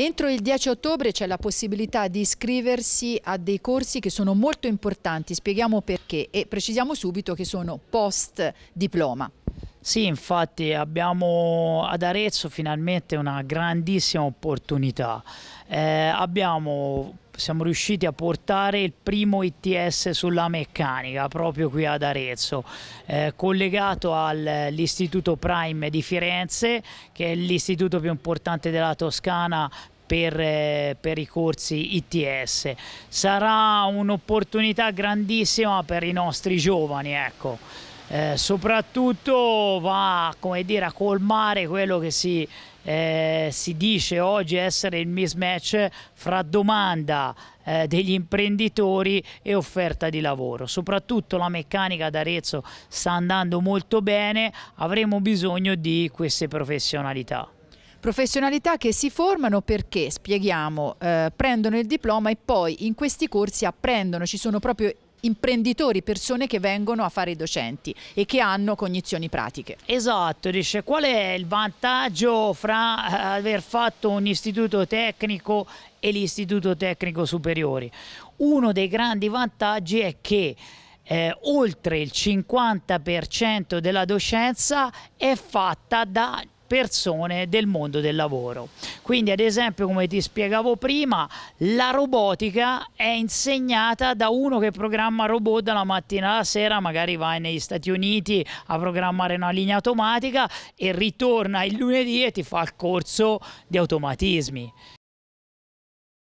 Entro il 10 ottobre c'è la possibilità di iscriversi a dei corsi che sono molto importanti, spieghiamo perché e precisiamo subito che sono post diploma. Sì, infatti abbiamo ad Arezzo finalmente una grandissima opportunità. Eh, abbiamo siamo riusciti a portare il primo ITS sulla meccanica proprio qui ad Arezzo, eh, collegato all'Istituto Prime di Firenze che è l'istituto più importante della Toscana per, eh, per, i corsi ITS. Sarà un'opportunità grandissima per i nostri giovani, ecco. eh, soprattutto va dire, a colmare quello che si eh, si dice oggi essere il mismatch fra domanda eh, degli imprenditori e offerta di lavoro. Soprattutto la meccanica ad Arezzo sta andando molto bene, avremo bisogno di queste professionalità. Professionalità che si formano perché, spieghiamo, eh, prendono il diploma e poi in questi corsi apprendono, ci sono proprio imprenditori, persone che vengono a fare i docenti e che hanno cognizioni pratiche. Esatto, dice qual è il vantaggio fra eh, aver fatto un istituto tecnico e l'istituto tecnico superiore? Uno dei grandi vantaggi è che eh, oltre il 50% della docenza è fatta da persone del mondo del lavoro. Quindi ad esempio come ti spiegavo prima la robotica è insegnata da uno che programma robot dalla mattina alla sera, magari vai negli Stati Uniti a programmare una linea automatica e ritorna il lunedì e ti fa il corso di automatismi.